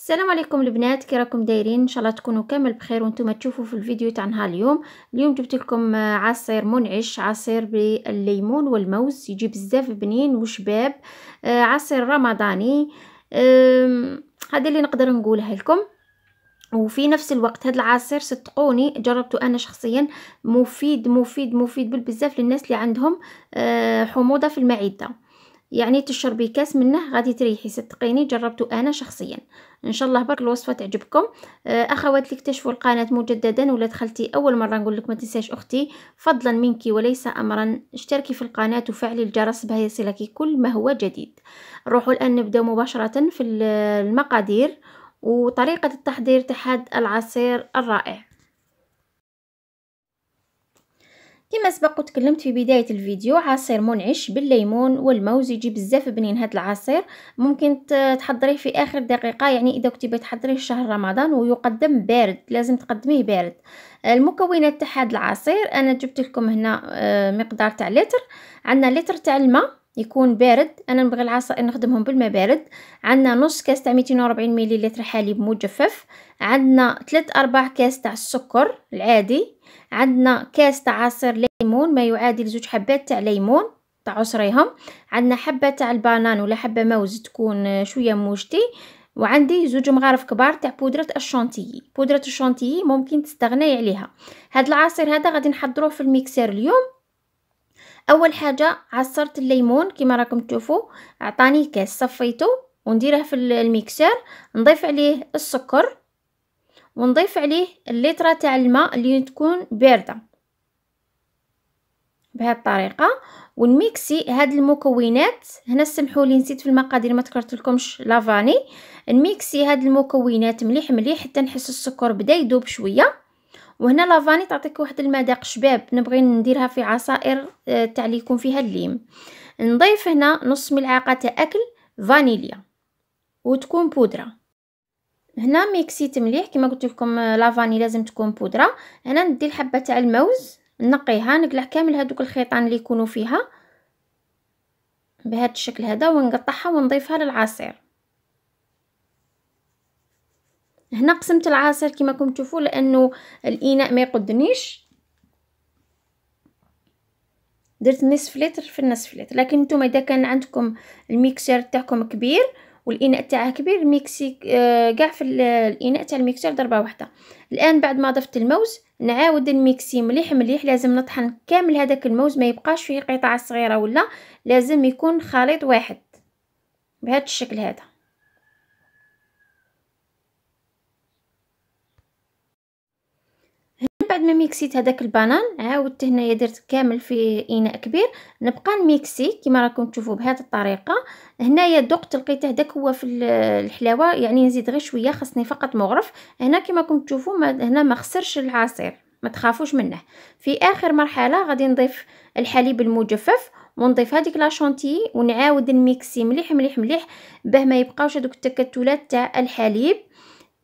السلام عليكم البنات كي راكم دايرين ان شاء الله تكونوا كامل بخير وانتم تشوفوا في الفيديو تاع نهار اليوم اليوم جبت لكم عصير منعش عصير بالليمون والموز يجي بزاف بنين وشباب آه، عصير رمضاني هذا اللي نقدر نقوله لكم وفي نفس الوقت هذا العصير صدقوني جربته انا شخصيا مفيد مفيد مفيد بالبزاف للناس اللي عندهم آه، حموضه في المعده يعني تشربي كاس منه غادي تريحي صدقيني جربته انا شخصيا ان شاء الله برك الوصفه تعجبكم آه، اخوات اللي اكتشفوا القناه مجددا ولا دخلتي اول مره نقول لك ما تنساش اختي فضلا منك وليس امرا اشتركي في القناه وفعلي الجرس بها يصلك كل ما هو جديد نروحوا الان نبداو مباشره في المقادير وطريقه التحضير تحت العصير الرائع كما سبق وتكلمت في بداية الفيديو عصير منعش بالليمون والموز يجي بزاف بنين هاد العصير ممكن تحضريه في آخر دقيقة يعني إذا كنتي بغيتي تحضريه شهر رمضان ويقدم بارد لازم تقدميه بارد المكونات تاع هاد العصير أنا جبت لكم هنا آه، مقدار تاع لتر عندنا لتر تاع الماء يكون بارد انا نبغي العصائر نخدمهم بالماء بارد عندنا نص كاس تاع 240 مليلتر حليب مجفف عندنا 3 أرباع كاس تاع السكر العادي عندنا كاس تاع عصير ليمون ما يعادل زوج حبات تاع ليمون تاع عصريهم عندنا حبه تاع البنان ولا حبه موز تكون شويه موجتي وعندي زوج مغارف كبار تاع بودرة الشونتيي بودرة الشونتيي ممكن تستغني عليها هاد العصير هذا غادي نحضروه في الميكسير اليوم اول حاجه عصرت الليمون كما راكم تشوفوا عطاني كاس صفيته ونديره في الميكسر نضيف عليه السكر ونضيف عليه الليتره تاع الماء اللي تكون بارده بهذه الطريقه ونميكسي هاد المكونات هنا سمحوا لي نسيت في المقادير ما ذكرت لكمش لافاني نميكسي هاد المكونات مليح مليح حتى نحس السكر بدا يذوب شويه وهنا لافاني تعطيك واحد المذاق شباب نبغي نديرها في عصائر تاع آه، اللي يكون فيها الليم نضيف هنا نص ملعقه تاع اكل فانيليا وتكون بودره هنا ميكسيت مليح كما قلت لكم آه، لافاني لازم تكون بودره هنا ندي حبه تاع الموز نقيها نقلع كامل هذوك الخيطان اللي يكونوا فيها بهذا الشكل هذا ونقطعها ونضيفها للعصير هنا قسمت العصير كما راكم تشوفوا لانه الاناء ما يقدنيش درت نصف لتر في نصف لتر لكن نتوما اذا كان عندكم الميكسر تاعكم كبير والاناء تاعها كبير ميكسي آه، كاع في الاناء تاع الميكسر ضربه واحده الان بعد ما ضفت الموز نعاود نميكسي مليح مليح لازم نطحن كامل هذاك الموز ما يبقاش فيه قطع صغيره ولا لازم يكون خليط واحد بهذا الشكل هذا بعد ما ميكسيت هذاك البنان عاودت هنايا درت كامل في اناء كبير نبقى نميكسي كما راكم تشوفوا بهذه الطريقه هنايا دقت لقيت هذاك هو في الحلاوه يعني نزيد غير شويه خاصني فقط مغرف هنا كما راكم تشوفوا هنا ما خسرش العصير ما تخافوش منه في اخر مرحله غادي نضيف الحليب المجفف ونضيف هذيك لا شونتي ونعاود نميكسي مليح مليح مليح باه ما يبقاوش هذوك التكتلات تاع الحليب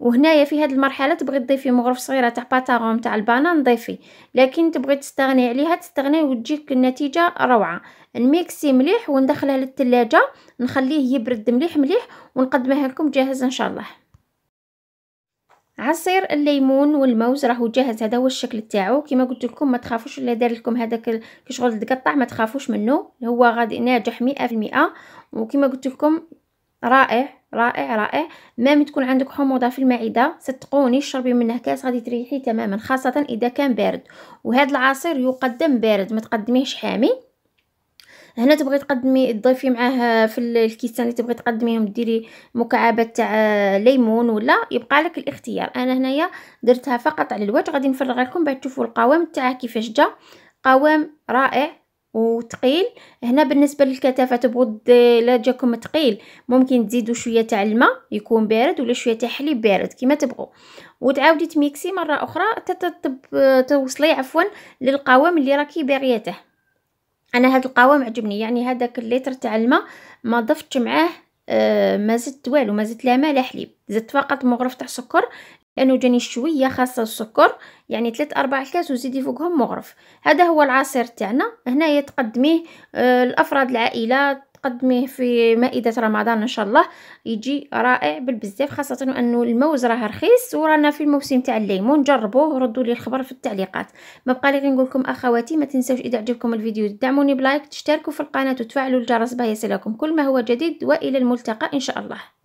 وهنايا في هاد المرحله تبغي تضيفي مغرف صغيره تاع باتاغون تاع البانان ضيفي لكن تبغي تستغني عليها تستغني وتجيك النتيجه روعه نميكسي مليح وندخله للثلاجه نخليه يبرد مليح مليح ونقدمها لكم جاهز ان شاء الله عصير الليمون والموز راهو جاهز هذا هو الشكل تاعو كيما قلت لكم ما تخافوش الا دار لكم هذاك كشغل تقطع ما تخافوش منه هو غادي ناجح مئة في المئة قلت لكم رائع رائع رائع مام تكون عندك حموضه في المعده صدقوني شربي منه كاس غادي تريحي تماما خاصه اذا كان بارد وهذا العصير يقدم بارد ما تقدميهش حامي هنا تبغي تقدمي تضيفي معاه في الكيسان اللي تبغي تقدميهم ديري مكعبات تاع ليمون ولا يبقى لك الاختيار انا هنايا درتها فقط على الوجه غادي نفرغ لكم باش تشوفوا القوام تاعها كيفاش جا قوام رائع وثقيل هنا بالنسبه للكثافه تبغوا الا جاكم ثقيل ممكن تزيدوا شويه تاع الماء يكون بارد ولا شويه تاع حليب بارد كما تبغوا وتعاودي تميكسي مره اخرى حتى توصلي عفوا للقوام اللي راكي باغياته انا هذا القوام عجبني يعني هذاك الليتر تاع الماء ما ضفتش معاه آه ما زدت والو ما زدت لا ما لا حليب زدت فقط مغرف تاع سكر لانه جاني شويه خاصه السكر يعني 3 4 كاس وزيدي فوقهم مغرف هذا هو العصير تاعنا هنايا تقدميه آه، لافراد العائله تقدميه في مائدة رمضان إن شاء الله يجي رائع بالبزاف خاصة أنه الموز راه رخيص ورانا في الموسم تاع الليمون جربوه ردوا لي الخبر في التعليقات ما بقى لي نقول لكم أخواتي ما تنساوش إذا عجبكم الفيديو دعموني بلايك تشتركوا في القناة وتفعلوا الجرس باش يصلكم كل ما هو جديد وإلى الملتقى إن شاء الله